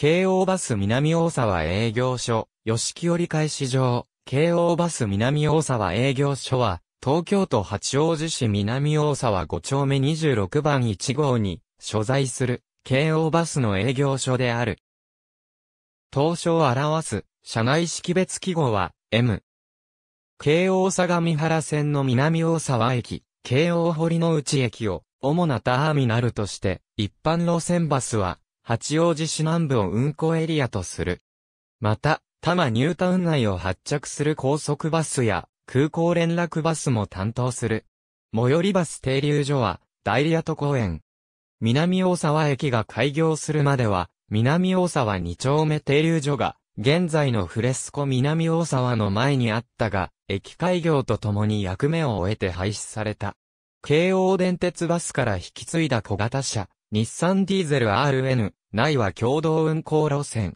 京王バス南大沢営業所、吉木折返し場、京王バス南大沢営業所は、東京都八王子市南大沢5丁目26番1号に、所在する、京王バスの営業所である。当初を表す、車内識別記号は、M。京王相模原線の南大沢駅、京王堀之内駅を、主なターミナルとして、一般路線バスは、八王子市南部を運行エリアとする。また、多摩ニュータウン内を発着する高速バスや空港連絡バスも担当する。最寄りバス停留所は、ダイリアト公園。南大沢駅が開業するまでは、南大沢2丁目停留所が、現在のフレスコ南大沢の前にあったが、駅開業とともに役目を終えて廃止された。京王電鉄バスから引き継いだ小型車、日産ディーゼル RN、内は共同運行路線。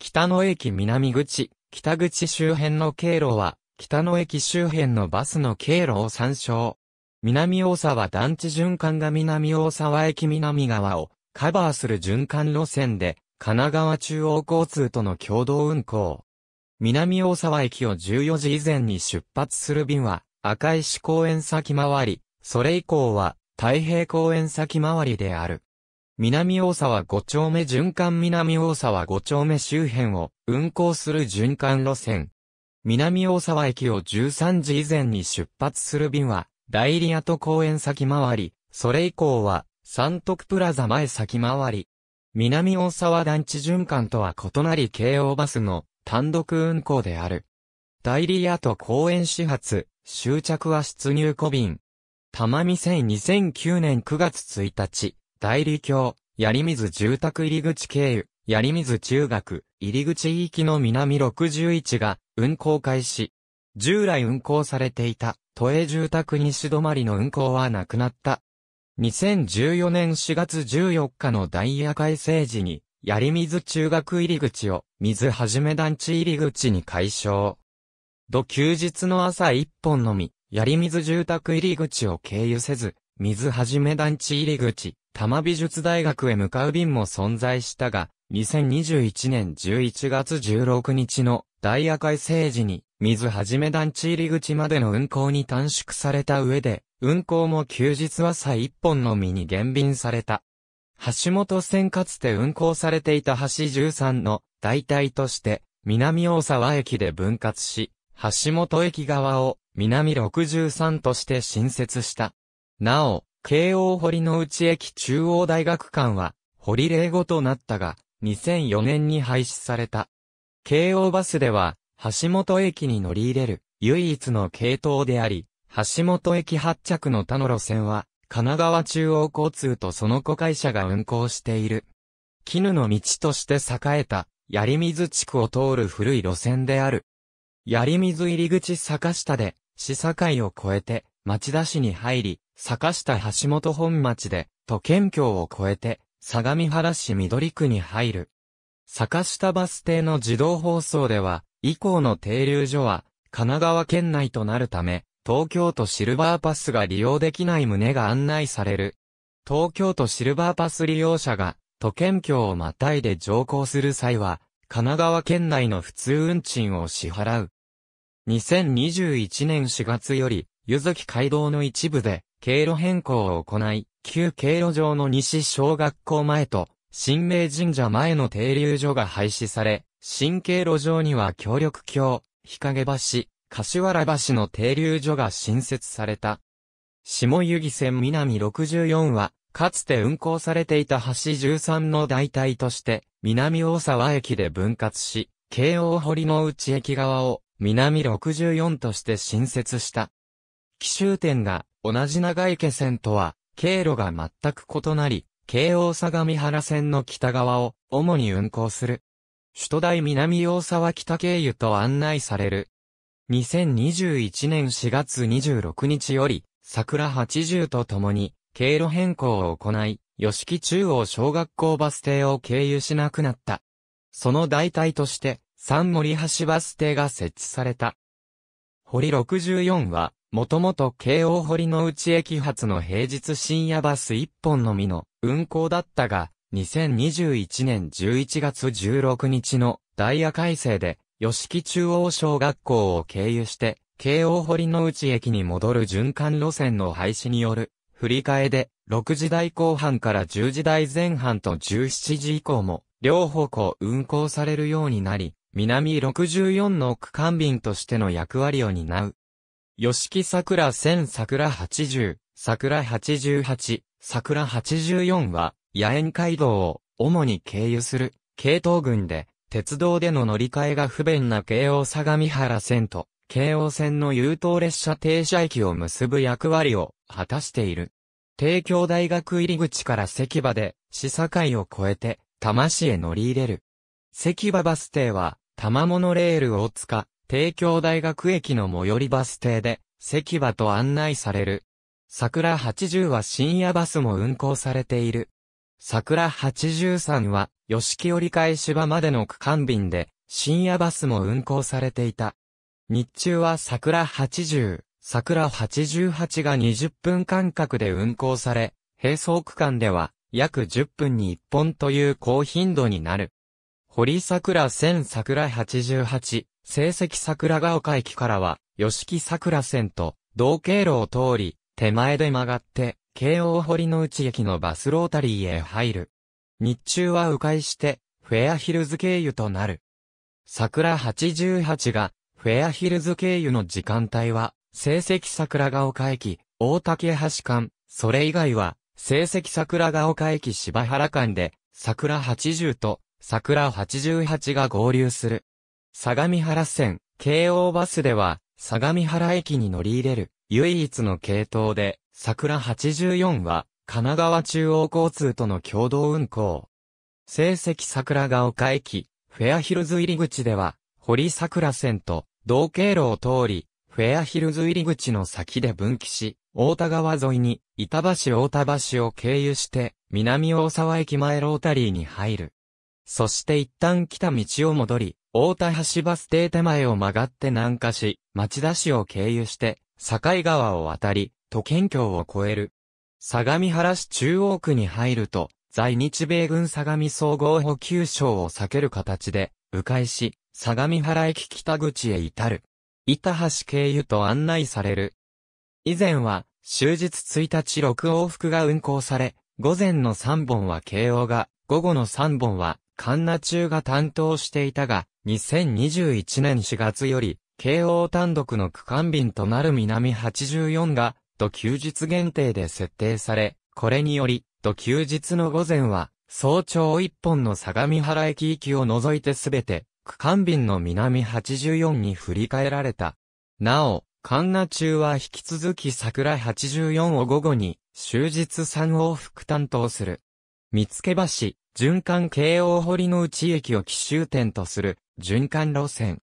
北野駅南口、北口周辺の経路は、北野駅周辺のバスの経路を参照。南大沢団地循環が南大沢駅南側をカバーする循環路線で、神奈川中央交通との共同運行。南大沢駅を14時以前に出発する便は、赤石公園先回り、それ以降は、太平公園先回りである。南大沢五丁目循環南大沢五丁目周辺を運行する循環路線。南大沢駅を13時以前に出発する便は、リ理と公園先回り、それ以降は、三徳プラザ前先回り。南大沢団地循環とは異なり京王バスの単独運行である。リ理と公園始発、終着は出入庫便。玉見線2009年9月1日。大理橋、槍水住宅入口経由、槍水中学、入口域の南61が運行開始。従来運行されていた、都営住宅西止まりの運行はなくなった。2014年4月14日のダイヤ改正時に、槍水中学入口を水はじめ団地入口に解消。土休日の朝一本のみ、槍水住宅入口を経由せず、水はじめ団地入口、多摩美術大学へ向かう便も存在したが、2021年11月16日のダイヤ改正時に、水はじめ団地入り口までの運行に短縮された上で、運行も休日は朝1本のみに減便された。橋本線かつて運行されていた橋13の代替として、南大沢駅で分割し、橋本駅側を南63として新設した。なお、京王堀の内駅中央大学館は、堀霊語となったが、2004年に廃止された。京王バスでは、橋本駅に乗り入れる、唯一の系統であり、橋本駅発着の他の路線は、神奈川中央交通とその子会社が運行している。絹の道として栄えた、槍水地区を通る古い路線である。槍水入り口坂下で、市境を越えて、町田市に入り、坂下橋本本町で、都県境を越えて、相模原市緑区に入る。坂下バス停の自動放送では、以降の停留所は、神奈川県内となるため、東京都シルバーパスが利用できない旨が案内される。東京都シルバーパス利用者が、都県境をまたいで乗降する際は、神奈川県内の普通運賃を支払う。2021年4月より、湯崎街道の一部で、経路変更を行い、旧経路上の西小学校前と、新明神社前の停留所が廃止され、新経路上には協力橋、日陰橋、柏原橋の停留所が新設された。下湯木線南64は、かつて運行されていた橋13の代替として、南大沢駅で分割し、京王堀の内駅側を、南64として新設した。奇襲店が、同じ長池線とは、経路が全く異なり、京王相模原線の北側を主に運行する。首都大南大沢北経由と案内される。2021年4月26日より、桜80と共に、経路変更を行い、吉木中央小学校バス停を経由しなくなった。その代替として、三森橋バス停が設置された。堀64は、もともと京王堀の内駅発の平日深夜バス1本のみの運行だったが、2021年11月16日のダイヤ改正で、吉木中央小学校を経由して、京王堀の内駅に戻る循環路線の廃止による、振り替えで、6時台後半から10時台前半と17時以降も、両方向運行されるようになり、南64の区間便としての役割を担う。吉木桜千桜八十、桜八十八、桜八十四は、野縁街道を主に経由する、系統群で、鉄道での乗り換えが不便な京王相模原線と、京王線の優等列車停車駅を結ぶ役割を果たしている。帝京大学入り口から関場で、市境を越えて、多摩市へ乗り入れる。関場バス停は、多摩モノレール大塚、帝京大学駅の最寄りバス停で、席場と案内される。桜80は深夜バスも運行されている。桜83は、吉木折返し場までの区間便で、深夜バスも運行されていた。日中は桜80、桜88が20分間隔で運行され、並走区間では、約10分に1本という高頻度になる。堀桜1000桜88、成績桜ヶ丘駅からは、吉木桜線と、同経路を通り、手前で曲がって、京王堀の内駅のバスロータリーへ入る。日中は迂回して、フェアヒルズ経由となる。桜88が、フェアヒルズ経由の時間帯は、成績桜ヶ丘駅、大竹橋間、それ以外は、成績桜ヶ丘駅柴原間で、桜80と、桜88が合流する。相模原線、京王バスでは、相模原駅に乗り入れる、唯一の系統で、桜84は、神奈川中央交通との共同運行。成績桜ヶ丘駅、フェアヒルズ入り口では、堀桜線と同経路を通り、フェアヒルズ入り口の先で分岐し、大田川沿いに、板橋大田橋を経由して、南大沢駅前ロータリーに入る。そして一旦来た道を戻り、大田橋バス停手前を曲がって南下し、町田市を経由して、境川を渡り、都県境を越える。相模原市中央区に入ると、在日米軍相模総合補給省を避ける形で、迂回し、相模原駅北口へ至る。板橋経由と案内される。以前は、終日1日6往復が運行され、午前の3本は慶応が、午後の3本は、神奈中が担当していたが、2021年4月より、京王単独の区間便となる南84が、土休日限定で設定され、これにより、土休日の午前は、早朝1本の相模原駅行きを除いてすべて、区間便の南84に振り替えられた。なお、神奈中は引き続き桜84を午後に、終日3往復担当する。見け橋、循環京王堀の内駅を奇襲点とする循環路線。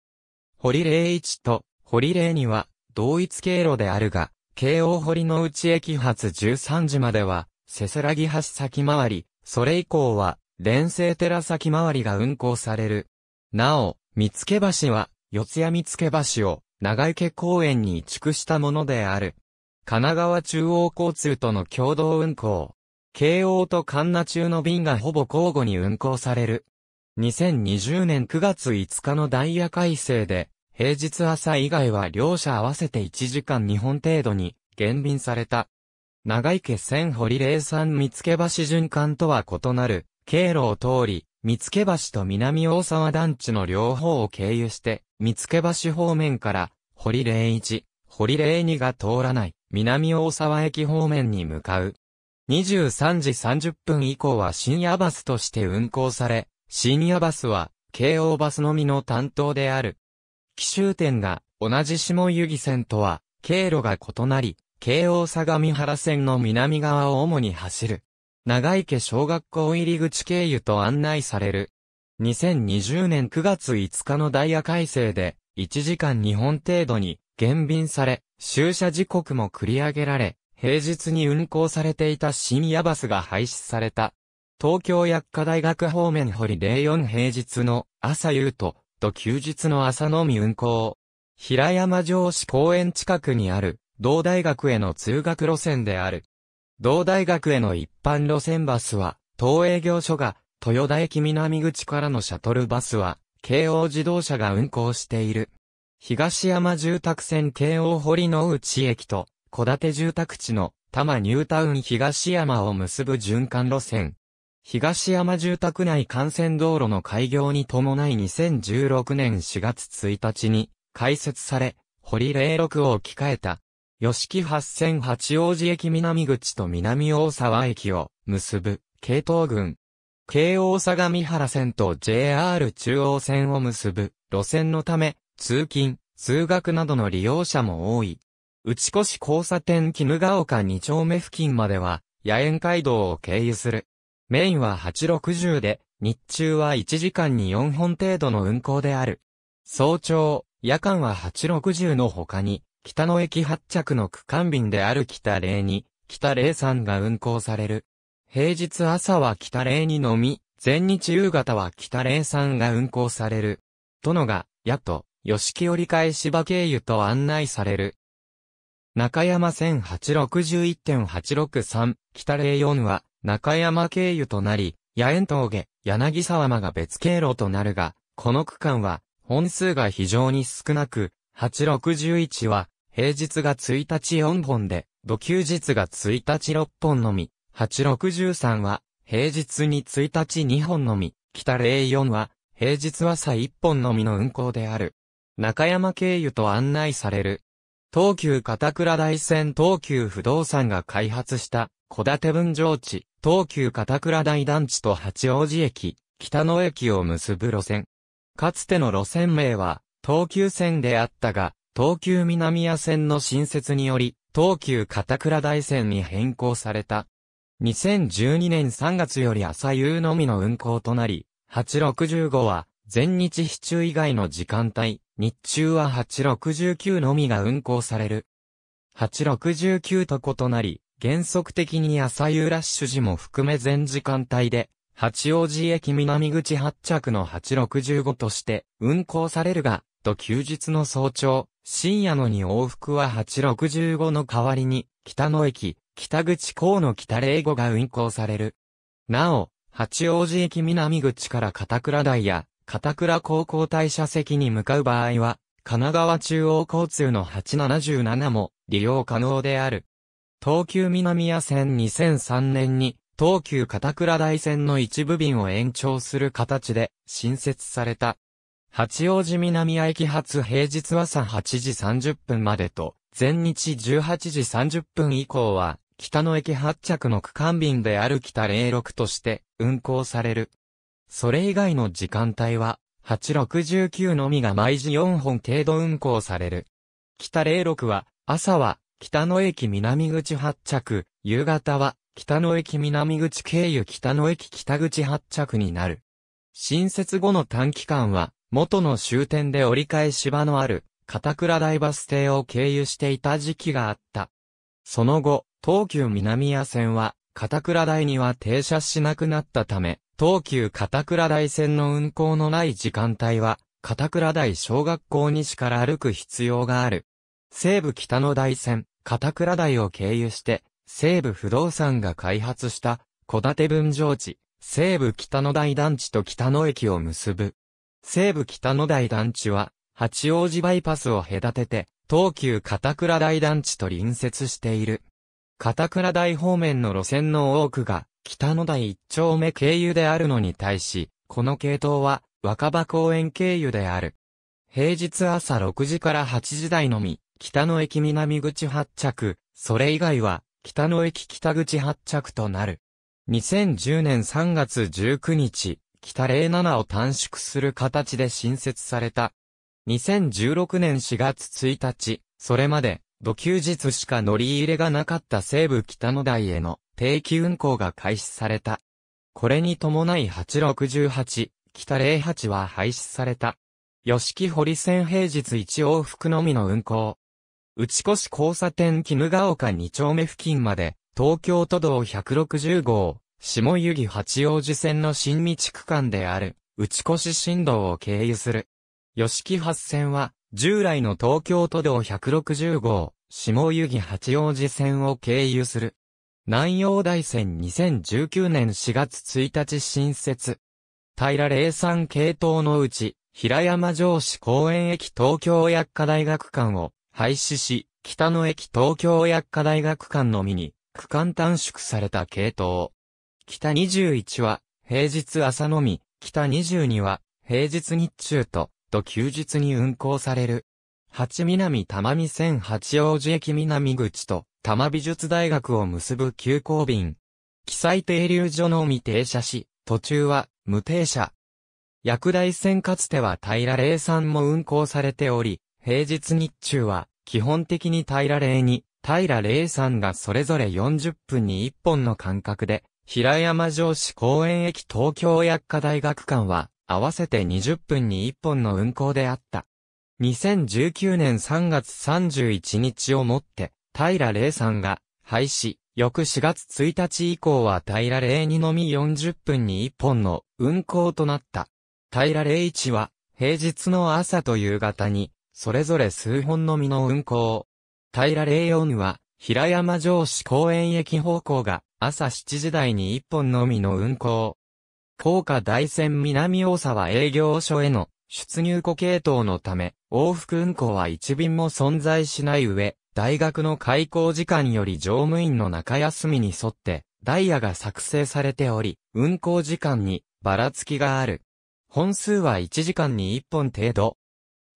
堀01と堀02は同一経路であるが、京王堀の内駅発13時までは、せせらぎ橋先回り、それ以降は、連成寺先回りが運行される。なお、見け橋は、四谷見け橋を、長池公園に移築したものである。神奈川中央交通との共同運行。京王と神奈中の便がほぼ交互に運行される。2020年9月5日のダイヤ改正で、平日朝以外は両社合わせて1時間2本程度に減便された。長池線堀零三見け橋循環とは異なる、経路を通り、見け橋と南大沢団地の両方を経由して、見け橋方面から、堀零一、堀霊二が通らない、南大沢駅方面に向かう。23時30分以降は深夜バスとして運行され、深夜バスは、京王バスのみの担当である。奇襲店が、同じ下湯木線とは、経路が異なり、京王相模原線の南側を主に走る。長池小学校入り口経由と案内される。2020年9月5日のダイヤ改正で、1時間2本程度に減便され、終車時刻も繰り上げられ、平日に運行されていた深夜バスが廃止された。東京薬科大学方面堀04平日の朝夕と、と休日の朝のみ運行。平山城市公園近くにある、同大学への通学路線である。同大学への一般路線バスは、東営業所が、豊田駅南口からのシャトルバスは、京王自動車が運行している。東山住宅線京王堀の内駅と、戸建て住宅地の多摩ニュータウン東山を結ぶ循環路線。東山住宅内幹線道路の開業に伴い2016年4月1日に開設され、堀零6を置き換えた。吉木八千八王子駅南口と南大沢駅を結ぶ、京東群。京王相模原線と JR 中央線を結ぶ路線のため、通勤、通学などの利用者も多い。内越交差点絹ヶ丘2丁目付近までは、野縁街道を経由する。メインは860で、日中は1時間に4本程度の運行である。早朝、夜間は860の他に、北野駅発着の区間便である北礼に、北さ3が運行される。平日朝は北礼にのみ、全日夕方は北さ3が運行される。殿が、やっと、吉木折り返し場経由と案内される。中山線861.863、北零4は、中山経由となり、野縁峠、柳沢間が別経路となるが、この区間は、本数が非常に少なく、861は、平日が1日4本で、土休日が1日6本のみ、863は、平日に1日2本のみ、北零4は、平日は朝1本のみの運行である。中山経由と案内される、東急片倉大線東急不動産が開発した、戸建て分譲地、東急片倉大団地と八王子駅、北野駅を結ぶ路線。かつての路線名は、東急線であったが、東急南谷線の新設により、東急片倉大線に変更された。2012年3月より朝夕のみの運行となり、865は、全日市中以外の時間帯、日中は869のみが運行される。869と異なり、原則的に朝夕ラッシュ時も含め全時間帯で、八王子駅南口発着の865として運行されるが、と休日の早朝、深夜のに往復は865の代わりに、北野駅、北口港の北05が運行される。なお、八王子駅南口から片倉台や、片倉高校大社席に向かう場合は、神奈川中央交通の877も利用可能である。東急南野線2003年に、東急片倉大線の一部便を延長する形で新設された。八王子南谷駅発平日朝8時30分までと、全日18時30分以降は、北の駅発着の区間便である北06として運行される。それ以外の時間帯は、869のみが毎時4本程度運行される。北06は、朝は、北野駅南口発着、夕方は、北野駅南口経由北野駅北口発着になる。新設後の短期間は、元の終点で折り返し場のある、片倉台バス停を経由していた時期があった。その後、東急南谷線は、片倉台には停車しなくなったため、東急片倉台線の運行のない時間帯は、片倉台小学校西から歩く必要がある。西武北の台線、片倉台を経由して、西武不動産が開発した、小建分譲地、西武北の台団地と北野駅を結ぶ。西武北の台団地は、八王子バイパスを隔てて、東急片倉台団地と隣接している。片倉台方面の路線の多くが、北野台一丁目経由であるのに対し、この系統は若葉公園経由である。平日朝6時から8時台のみ、北野駅南口発着、それ以外は北野駅北口発着となる。2010年3月19日、北07を短縮する形で新設された。2016年4月1日、それまで、土休日しか乗り入れがなかった西部北野台への定期運行が開始された。これに伴い868、北08は廃止された。吉木堀線平日1往復のみの運行。内越交差点絹ヶ丘2丁目付近まで、東京都道160号、下湯木八王子線の新道区間である、内越新道を経由する。吉木8線は、従来の東京都道160号、下湯木八王子線を経由する。南洋大戦2019年4月1日新設。平霊山系統のうち、平山城市公園駅東京薬科大学館を廃止し、北野駅東京薬科大学館のみに、区間短縮された系統。北21は、平日朝のみ、北22は、平日日中と、と休日に運行される。八南玉美線八王子駅南口と多摩美術大学を結ぶ急行便。記載停留所のみ停車し、途中は無停車。薬大線かつては平霊山も運行されており、平日日中は基本的に平霊に、平霊山がそれぞれ40分に1本の間隔で、平山城市公園駅東京薬科大学館は合わせて20分に1本の運行であった。2019年3月31日をもって、平霊さんが、廃止、翌4月1日以降は平霊2のみ40分に1本の運行となった。平霊1は、平日の朝と夕方に、それぞれ数本のみの運行。平霊4は、平山城市公園駅方向が、朝7時台に1本のみの運行。高架大線南大沢営業所への出入庫系統のため、往復運行は一便も存在しない上、大学の開校時間より乗務員の中休みに沿って、ダイヤが作成されており、運行時間にばらつきがある。本数は1時間に1本程度。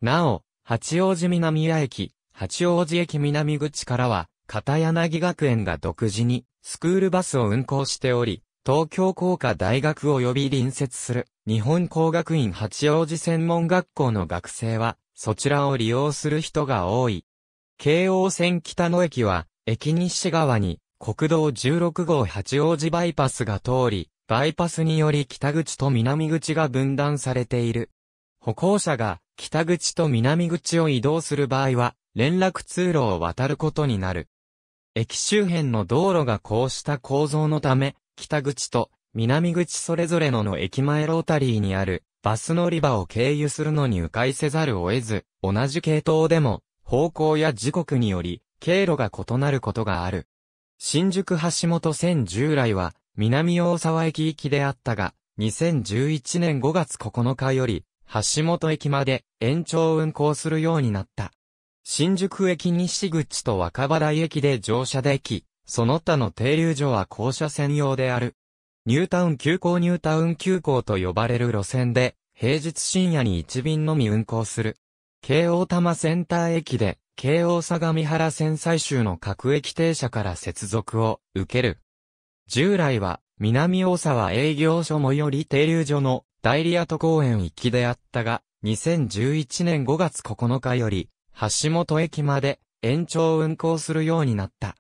なお、八王子南谷駅、八王子駅南口からは、片柳学園が独自にスクールバスを運行しており、東京工科大学及び隣接する日本工学院八王子専門学校の学生は、そちらを利用する人が多い。京王線北野駅は、駅西側に国道16号八王子バイパスが通り、バイパスにより北口と南口が分断されている。歩行者が北口と南口を移動する場合は、連絡通路を渡ることになる。駅周辺の道路がこうした構造のため、北口と南口それぞれのの駅前ロータリーにあるバス乗り場を経由するのに迂回せざるを得ず、同じ系統でも方向や時刻により経路が異なることがある。新宿橋本線従来は南大沢駅行きであったが、2011年5月9日より橋本駅まで延長運行するようになった。新宿駅西口と若葉台駅で乗車でき、その他の停留所は校舎専用である。ニュータウン急行ニュータウン急行と呼ばれる路線で、平日深夜に1便のみ運行する。京王多摩センター駅で、京王相模原線最終の各駅停車から接続を受ける。従来は、南大沢営業所最寄り停留所の代理跡公園行きであったが、2011年5月9日より、橋本駅まで延長運行するようになった。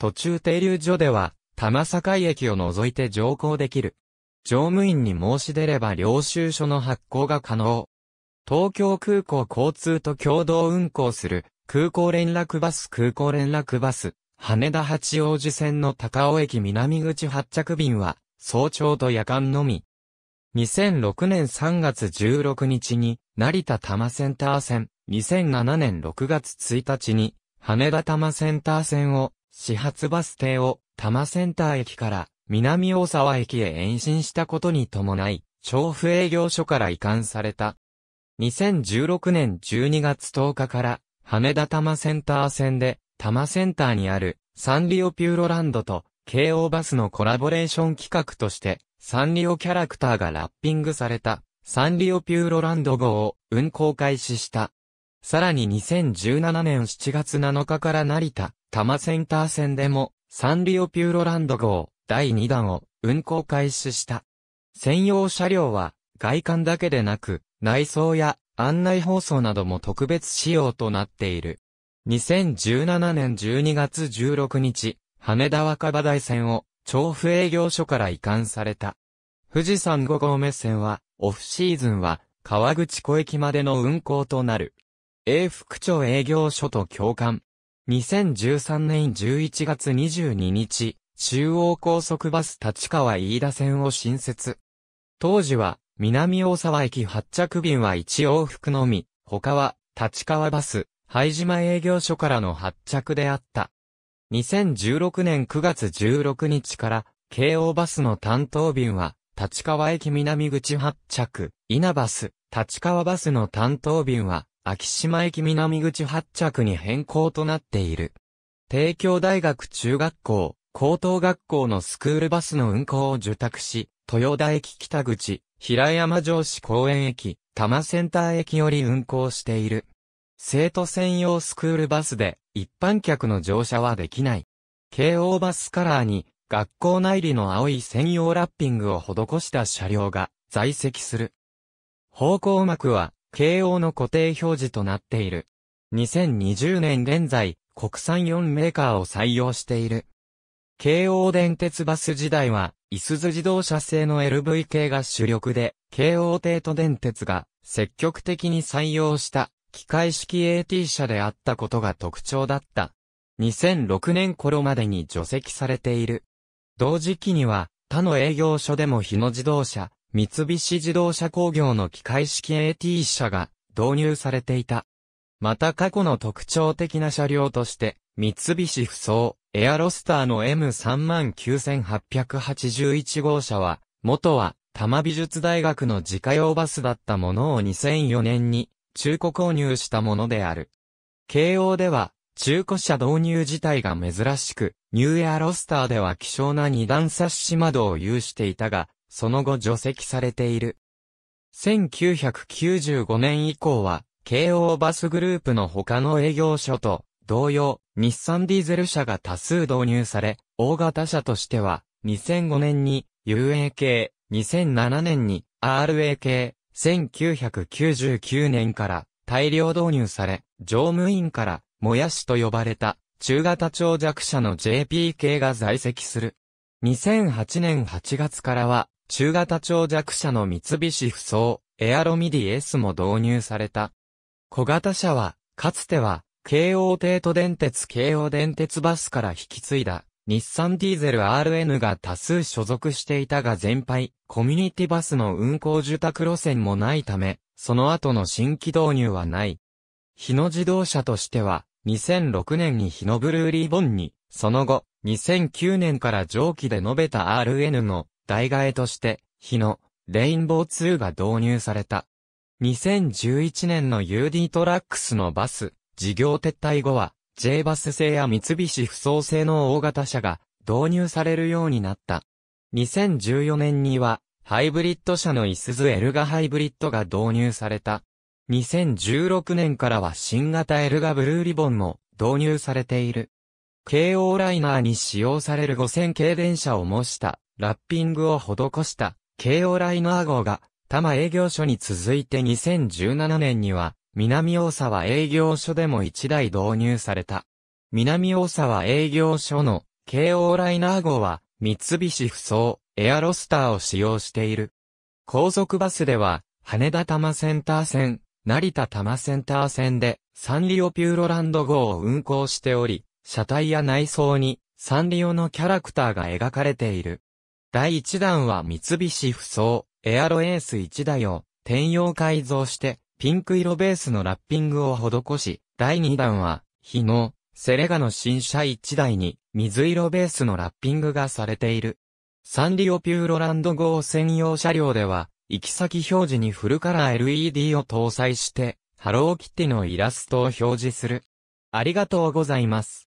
途中停留所では、玉境駅を除いて乗降できる。乗務員に申し出れば領収書の発行が可能。東京空港交通と共同運行する空港連絡バス空港連絡バス、羽田八王子線の高尾駅南口発着便は、早朝と夜間のみ。2006年3月16日に、成田多摩センター線、2007年6月1日に、羽田多摩センター線を、始発バス停を多摩センター駅から南大沢駅へ延伸したことに伴い、調布営業所から移管された。2016年12月10日から羽田多摩センター線で多摩センターにあるサンリオピューロランドと京王バスのコラボレーション企画としてサンリオキャラクターがラッピングされたサンリオピューロランド号を運行開始した。さらに2017年7月7日から成田、多摩センター線でも、サンリオピューロランド号第2弾を運行開始した。専用車両は、外観だけでなく、内装や案内放送なども特別仕様となっている。2017年12月16日、羽田若葉台線を調布営業所から移管された。富士山5号目線は、オフシーズンは、川口湖駅までの運行となる。永福町営業所と共感、2013年11月22日、中央高速バス立川飯田線を新設。当時は、南大沢駅発着便は1往復のみ、他は、立川バス、拝島営業所からの発着であった。2016年9月16日から、京王バスの担当便は、立川駅南口発着、稲バス、立川バスの担当便は、秋島駅南口発着に変更となっている。帝京大学中学校、高等学校のスクールバスの運行を受託し、豊田駅北口、平山城市公園駅、多摩センター駅より運行している。生徒専用スクールバスで、一般客の乗車はできない。京王バスカラーに、学校内裏の青い専用ラッピングを施した車両が在籍する。方向幕は慶応の固定表示となっている。2020年現在、国産4メーカーを採用している。京王電鉄バス時代は、いすゞ自動車製の LV 系が主力で、京王帝都電鉄が積極的に採用した機械式 AT 車であったことが特徴だった。2006年頃までに除籍されている。同時期には、他の営業所でも日野自動車、三菱自動車工業の機械式 AT 車が導入されていた。また過去の特徴的な車両として、三菱不走、エアロスターの M39881 号車は、元は、多摩美術大学の自家用バスだったものを2004年に、中古購入したものである。慶応では、中古車導入自体が珍しく、ニューエアロスターでは希少な二段サッシ窓を有していたが、その後除籍されている。1995年以降は、京王バスグループの他の営業所と同様、日産ディーゼル車が多数導入され、大型車としては、2005年に UA 系、2007年に RA 系、1999年から大量導入され、乗務員からもやしと呼ばれた中型長弱車の JP 系が在籍する。2008年8月からは中型長弱車の三菱不走、エアロミディ S も導入された。小型車は、かつては、京王帝都電鉄京王電鉄バスから引き継いだ、日産ディーゼル RN が多数所属していたが全廃、コミュニティバスの運行受託路線もないため、その後の新規導入はない。日野自動車としては、2006年に日野ブルーリボンに、その後、2009年から上記で述べた RN の代替えとして、日の、レインボー2が導入された。2011年の UD トラックスのバス、事業撤退後は、J バス製や三菱不走製の大型車が導入されるようになった。2014年には、ハイブリッド車のイスズエルガハイブリッドが導入された。2016年からは新型エルガブルーリボンも導入されている。KO ライナーに使用される5000系電車を模したラッピングを施した、京王ライナー号が、多摩営業所に続いて2017年には、南大沢営業所でも1台導入された。南大沢営業所の京王ライナー号は三菱不走エアロスターを使用している。高速バスでは羽田多摩センター線、成田多摩センター線でサンリオピューロランド号を運行しており、車体や内装にサンリオのキャラクターが描かれている。第1弾は三菱不走、エアロエース1台を転用改造して、ピンク色ベースのラッピングを施し、第2弾は、日野、セレガの新車1台に、水色ベースのラッピングがされている。サンリオピューロランド号専用車両では、行き先表示にフルカラー LED を搭載して、ハローキティのイラストを表示する。ありがとうございます。